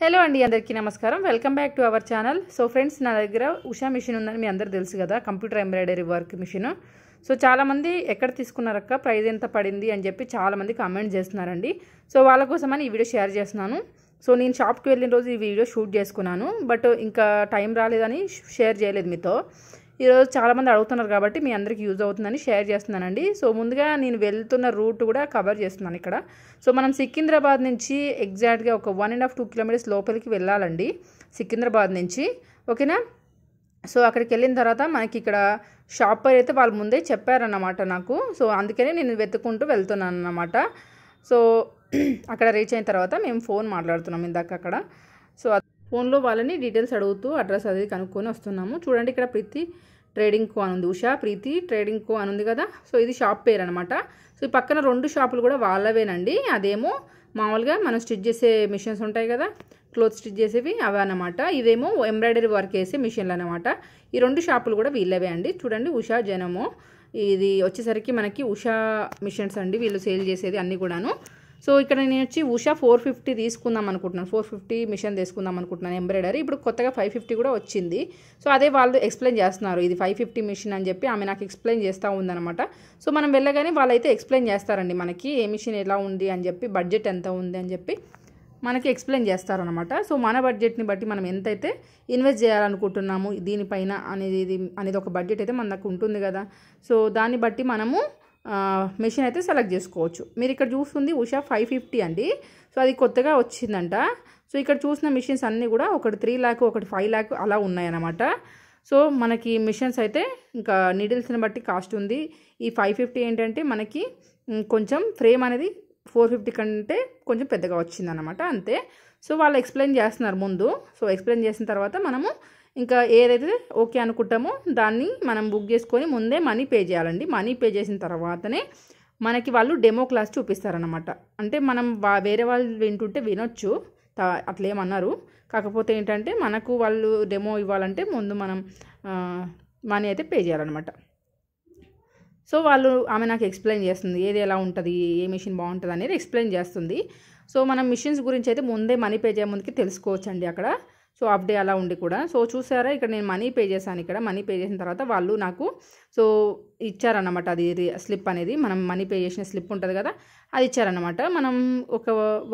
hello అండి అందరికీ నమస్కారం welcome back to our channel so friends నా దగ్గర ఉషా మిషన్ ఉందని మీ అందరు తెలుసు కదా computer embroidery work machine so చాలామంది ఎక్కడ తీసుకున్నారక్క ప్రైజ్ ఎంత పడింది అని చెప్పి చాలామంది కామెంట్ చేస్తున్నారండి సో వాళ్ళ కోసమని ఈ వీడియో షేర్ చేస్తున్నాను సో నేను షాప్కి వెళ్ళిన రోజు ఈ వీడియో షూట్ చేసుకున్నాను బట్ ఇంకా టైం రాలేదని షేర్ చేయలేదు మీతో ఈరోజు చాలామంది అడుగుతున్నారు కాబట్టి మీ అందరికి యూజ్ అవుతుందని షేర్ చేస్తున్నానండి సో ముందుగా నేను వెళ్తున్న రూట్ కూడా కవర్ చేస్తున్నాను ఇక్కడ సో మనం సికింద్రాబాద్ నుంచి ఎగ్జాక్ట్గా ఒక one and half two kilometres లోపలికి వెళ్ళాలండి సికింద్రాబాద్ నుంచి ఓకేనా సో అక్కడికి వెళ్ళిన తర్వాత మనకి ఇక్కడ షాపర్ అయితే వాళ్ళు ముందే చెప్పారన్నమాట నాకు సో అందుకనే నేను వెతుక్కుంటూ వెళ్తున్నాను అన్నమాట సో అక్కడ రీచ్ అయిన తర్వాత మేము ఫోన్ మాట్లాడుతున్నాం ఇందాక అక్కడ సో ఫోన్లో వాళ్ళని డీటెయిల్స్ అడుగుతూ అడ్రస్ అది కనుక్కొని వస్తున్నాము చూడండి ఇక్కడ ప్రీతి ట్రేడింగ్ కో అని ఉంది ఉషా ప్రీతి ట్రేడింగ్ కో అని ఉంది కదా సో ఇది షాప్ పేరు అనమాట సో ఈ పక్కన రెండు షాపులు కూడా వాళ్ళవేనండి అదేమో మామూలుగా మనం స్టిచ్ చేసే మిషన్స్ ఉంటాయి కదా క్లోత్ స్టిచ్ చేసేవి అవి అనమాట ఇదేమో ఎంబ్రాయిడరీ వర్క్ వేసే మిషన్లు అనమాట ఈ రెండు షాపులు కూడా వీళ్ళవే అండి చూడండి ఉషా జనము ఇది వచ్చేసరికి మనకి ఉషా మిషన్స్ అండి వీళ్ళు సేల్ చేసేది అన్నీ కూడాను సో ఇక్కడ నేను వచ్చి ఉషా ఫోర్ ఫిఫ్టీ తీసుకుందాం అనుకుంటున్నాను ఫోర్ ఫిఫ్టీ మిషన్ తీసుకుందాం అనుకుంటున్నాను ఎంబ్రాయిడరీ ఇప్పుడు కొత్తగా ఫైవ్ ఫిఫ్టీ కూడా వచ్చింది సో అదే వాళ్ళు ఎక్స్ప్లెయిన్ చేస్తున్నారు ఇది ఫైవ్ ఫిఫ్టీ మిషన్ అని చెప్పి ఆమె నాకు ఎక్స్ప్లెయిన్ చేస్తూ ఉందనమాట సో మనం వెళ్ళగానే వాళ్ళైతే ఎక్స్ప్లెయిన్ చేస్తారండి మనకి ఏ మిషన్ ఎలా ఉంది అని చెప్పి బడ్జెట్ ఎంత ఉంది అని చెప్పి మనకి ఎక్స్ప్లెయిన్ చేస్తారనమాట సో మన బడ్జెట్ని బట్టి మనం ఎంతైతే ఇన్వెస్ట్ చేయాలనుకుంటున్నాము దీనిపైన అనేది అనేది ఒక బడ్జెట్ అయితే మనకు ఉంటుంది కదా సో దాన్ని బట్టి మనము మెషిన్ అయితే సెలెక్ట్ చేసుకోవచ్చు మీరు ఇక్కడ చూస్తుంది ఉషా ఫైవ్ ఫిఫ్టీ అండి సో అది కొత్తగా వచ్చిందంట సో ఇక్కడ చూసిన మిషన్స్ అన్నీ కూడా ఒకటి త్రీ ల్యాక్ ఒకటి ఫైవ్ ల్యాక్ అలా ఉన్నాయన్నమాట సో మనకి మిషన్స్ అయితే ఇంకా నీడిల్స్ని బట్టి కాస్ట్ ఉంది ఈ ఫైవ్ ఫిఫ్టీ ఏంటంటే మనకి కొంచెం ఫ్రేమ్ అనేది ఫోర్ ఫిఫ్టీ కంటే కొంచెం పెద్దగా వచ్చిందనమాట అంతే సో వాళ్ళు ఎక్స్ప్లెయిన్ చేస్తున్నారు ముందు సో ఎక్స్ప్లెయిన్ చేసిన తర్వాత మనము ఇంకా ఏదైతే ఓకే అనుకుంటామో దాన్ని మనం బుక్ చేసుకొని ముందే మనీ పే చేయాలండి మనీ పే చేసిన తర్వాతనే మనకి వాళ్ళు డెమో క్లాస్ చూపిస్తారనమాట అంటే మనం వేరే వాళ్ళు వింటుంటే వినొచ్చు అట్లేమన్నారు కాకపోతే ఏంటంటే మనకు వాళ్ళు డెమో ఇవ్వాలంటే ముందు మనం మనీ అయితే పే చేయాలన్నమాట సో వాళ్ళు ఆమె నాకు ఎక్స్ప్లెయిన్ చేస్తుంది ఏది ఎలా ఉంటుంది ఏ మిషన్ బాగుంటుంది అనేది ఎక్స్ప్లెయిన్ చేస్తుంది సో మనం మిషన్స్ గురించి అయితే ముందే మనీ పే చేయ ముందుకి తెలుసుకోవచ్చండి అక్కడ సో హాఫ్ డే అలా ఉండి కూడా సో చూసారా ఇక్కడ నేను మనీ పే చేశాను ఇక్కడ మనీ పే చేసిన తర్వాత వాళ్ళు నాకు సో ఇచ్చారన్నమాట అది స్లిప్ అనేది మనం మనీ పే చేసిన స్లిప్ ఉంటుంది కదా అది ఇచ్చారన్నమాట మనం ఒక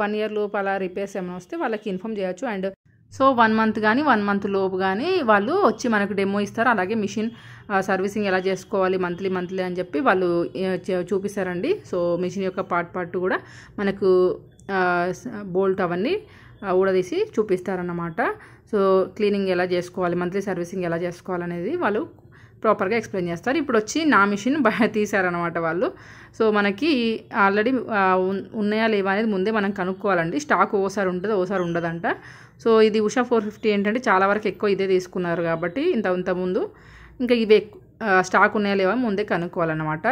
వన్ ఇయర్ లోపు అలా రిపేర్స్ ఏమైనా వస్తే వాళ్ళకి ఇన్ఫామ్ చేయొచ్చు అండ్ సో వన్ మంత్ కానీ వన్ మంత్ లోపు కానీ వాళ్ళు వచ్చి మనకు డెమో ఇస్తారు అలాగే మిషన్ సర్వీసింగ్ ఎలా చేసుకోవాలి మంత్లీ మంత్లీ అని చెప్పి వాళ్ళు చూపిస్తారండి సో మిషన్ యొక్క పార్ట్ పార్ట్ కూడా మనకు బోల్ట్ అవన్నీ ఊడదీసి చూపిస్తారన్నమాట సో క్లీనింగ్ ఎలా చేసుకోవాలి మంత్లీ సర్వీసింగ్ ఎలా చేసుకోవాలనేది వాళ్ళు ప్రాపర్గా ఎక్స్ప్లెయిన్ చేస్తారు ఇప్పుడు వచ్చి నా మిషన్ తీశారనమాట వాళ్ళు సో మనకి ఆల్రెడీ ఉన్నాయా లేవా అనేది ముందే మనం కనుక్కోవాలండి స్టాక్ ఓసారి ఉంటుంది ఓసారి ఉండదంట సో ఇది ఉషా ఫోర్ ఫిఫ్టీ ఏంటంటే చాలా వరకు ఎక్కువ ఇదే తీసుకున్నారు కాబట్టి ఇంత ఇంత ముందు ఇంకా ఇవి స్టాక్ ఉన్నాయా లేవా ముందే కనుక్కోవాలన్నమాట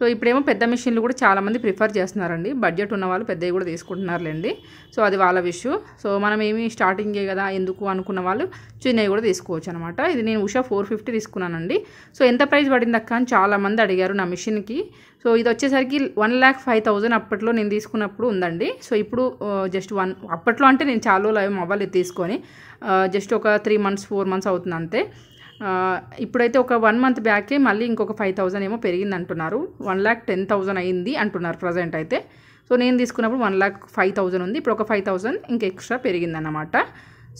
సో ఇప్పుడేమో పెద్ద మిషన్లు కూడా చాలామంది ప్రిఫర్ చేస్తున్నారండి బడ్జెట్ ఉన్న వాళ్ళు పెద్దవి కూడా తీసుకుంటున్నారులేండి సో అది వాళ్ళ విషయం సో మనం ఏమి స్టార్టింగే కదా ఎందుకు అనుకున్న వాళ్ళు చిన్నవి కూడా తీసుకోవచ్చు అనమాట ఇది నేను ఉషా ఫోర్ ఫిఫ్టీ తీసుకున్నానండి సో ఎంత ప్రైస్ పడింది అక్క అని చాలామంది అడిగారు నా మిషన్కి సో ఇది వచ్చేసరికి వన్ ల్యాక్ ఫైవ్ థౌజండ్ అప్పట్లో నేను తీసుకున్నప్పుడు ఉందండి సో ఇప్పుడు జస్ట్ వన్ అప్పట్లో అంటే నేను చాలా రోజులు అవ్వలేదు తీసుకొని జస్ట్ ఒక త్రీ మంత్స్ ఫోర్ మంత్స్ అవుతుంది అంతే ఇప్పుడైతే ఒక వన్ మంత్ బ్యాకే మళ్ళీ ఇంకొక ఫైవ్ థౌజండ్ ఏమో పెరిగింది అంటున్నారు వన్ ల్యాక్ టెన్ థౌజండ్ అయింది అంటున్నారు ప్రజెంట్ అయితే సో నేను తీసుకున్నప్పుడు వన్ ల్యాక్ ఫైవ్ థౌజండ్ ఉంది ఇప్పుడు ఒక ఫైవ్ థౌజండ్ ఇంక ఎక్స్ట్రా పెరిగిందన్నమాట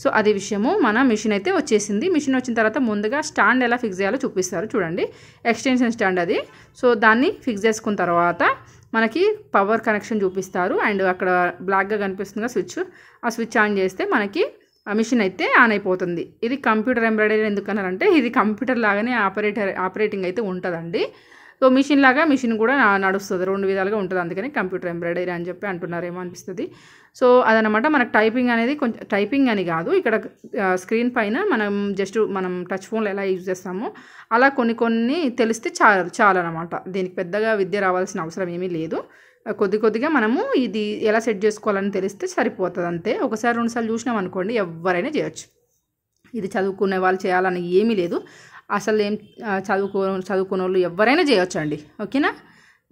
సో అది విషయము మన మిషన్ అయితే వచ్చేసింది మిషన్ వచ్చిన తర్వాత ముందుగా స్టాండ్ ఎలా ఫిక్స్ చేయాలో చూపిస్తారు చూడండి ఎక్స్టెన్షన్ స్టాండ్ అది సో దాన్ని ఫిక్స్ చేసుకున్న తర్వాత మనకి పవర్ కనెక్షన్ చూపిస్తారు అండ్ అక్కడ బ్లాక్గా కనిపిస్తుందిగా స్విచ్ ఆ స్విచ్ ఆన్ చేస్తే మనకి ఆ మిషన్ అయితే ఆన్ అయిపోతుంది ఇది కంప్యూటర్ ఎంబ్రాయిడరీ ఎందుకన్నారంటే ఇది కంప్యూటర్ లాగానే ఆపరేటర్ ఆపరేటింగ్ అయితే ఉంటుందండి సో మిషన్ లాగా మిషన్ కూడా నడుస్తుంది రెండు విధాలుగా ఉంటుంది అందుకని కంప్యూటర్ ఎంబ్రాయిడరీ అని చెప్పి అంటున్నారేమో అనిపిస్తుంది సో అదనమాట మనకు టైపింగ్ అనేది కొంచెం టైపింగ్ అని కాదు ఇక్కడ స్క్రీన్ పైన మనం జస్ట్ మనం టచ్ ఫోన్లు ఎలా యూజ్ చేస్తామో అలా కొన్ని కొన్ని తెలిస్తే చాలు చాలన్నమాట దీనికి పెద్దగా విద్య రావాల్సిన అవసరం ఏమీ లేదు కొద్ది కొద్దిగా మనము ఇది ఎలా సెట్ చేసుకోవాలని తెలిస్తే సరిపోతుంది అంతే ఒకసారి రెండుసార్లు చూసినాం అనుకోండి ఎవరైనా చేయొచ్చు ఇది చదువుకునే వాళ్ళు చేయాలని ఏమీ లేదు అసలు ఏం చదువుకో చదువుకునే వాళ్ళు ఎవరైనా చేయొచ్చు అండి ఓకేనా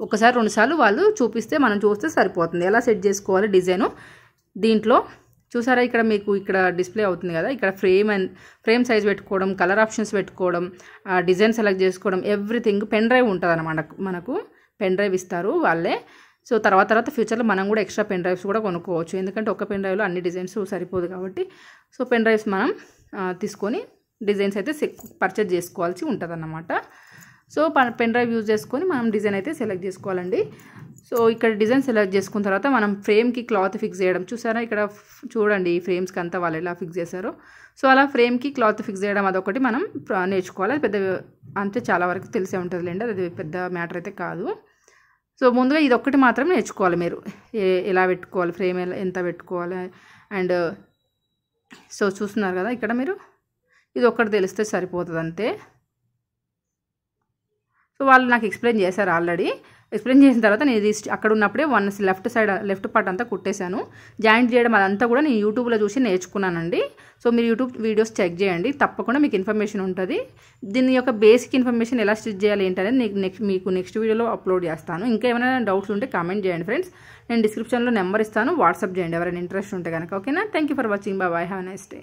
ఒకసారి రెండుసార్లు వాళ్ళు చూపిస్తే మనం చూస్తే సరిపోతుంది ఎలా సెట్ చేసుకోవాలి డిజైను దీంట్లో చూసారా ఇక్కడ మీకు ఇక్కడ డిస్ప్లే అవుతుంది కదా ఇక్కడ ఫ్రేమ్ అండ్ ఫ్రేమ్ సైజ్ పెట్టుకోవడం కలర్ ఆప్షన్స్ పెట్టుకోవడం డిజైన్ సెలెక్ట్ చేసుకోవడం ఎవ్రీథింగ్ పెన్ డ్రైవ్ ఉంటుంది మనకు పెన్ డ్రైవ్ ఇస్తారు వాళ్ళే సో తర్వాత తర్వాత ఫ్యూచర్లో మనం కూడా ఎక్స్ట్రా పెన్ డ్రైవ్స్ కూడా కొనుక్కోవచ్చు ఎందుకంటే ఒక పెన్ డ్రైవ్లో అన్ని డిజైన్స్ సరిపోదు కాబట్టి సో పెన్ డ్రైవ్స్ మనం తీసుకొని డిజైన్స్ అయితే పర్చేజ్ చేసుకోవాల్సి ఉంటుంది సో పెన్ డ్రైవ్ యూజ్ చేసుకొని మనం డిజైన్ అయితే సెలెక్ట్ చేసుకోవాలండి సో ఇక్కడ డిజైన్ సెలెక్ట్ చేసుకున్న తర్వాత మనం ఫ్రేమ్కి క్లాత్ ఫిక్స్ చేయడం చూసారా ఇక్కడ చూడండి ఈ ఫ్రేమ్స్కి అంతా వాళ్ళు ఎలా ఫిక్స్ చేశారో సో అలా ఫ్రేమ్కి క్లాత్ ఫిక్స్ చేయడం అదొకటి మనం నేర్చుకోవాలి పెద్ద అంతే చాలా వరకు తెలిసే ఉంటుంది అది పెద్ద మ్యాటర్ అయితే కాదు సో ముందుగా ఇది ఒక్కటి మాత్రమే నేర్చుకోవాలి మీరు ఎలా పెట్టుకోవాలి ఫ్రేమ్ ఎంత పెట్టుకోవాలి అండ్ సో చూస్తున్నారు కదా ఇక్కడ మీరు ఇది ఒక్కటి తెలిస్తే సరిపోతుంది అంతే సో వాళ్ళు నాకు ఎక్స్ప్లెయిన్ చేశారు ఆల్రెడీ ఎక్స్ప్లెయిన్ చేసిన తర్వాత నేను ఇది అక్కడ ఉన్నప్పుడే one left side left part అంతా కుట్టేశాను జాయింట్ చేయడం అదంతా కూడా నేను యూట్యూబ్లో చూసి నేర్చుకున్నానండి సో మీరు యూట్యూబ్ వీడియోస్ చెక్ చేయండి తప్పకుండా మీకు ఇన్ఫర్మేషన్ ఉంటుంది దీని యొక్క బేసిక్ ఇన్ఫర్మేషన్ ఎలా స్టిచ్ చేయాలి ఏంటనేది నేను నెక్స్ట్ మీకు నెక్స్ట్ వీడియోలో అప్లోడ్ చేస్తాను ఇంకా ఏమైనా డౌట్స్ ఉంటే కామెంట్ చేయండి ఫ్రెండ్స్ నేను డిస్క్రిప్షన్లో నెంబర్ ఇస్తాను వాట్సాప్ చేయండి ఎవరైనా ఇంట్రెస్ట్ ఉంటే కనుక ఓకేనా thank for watching bye have nice day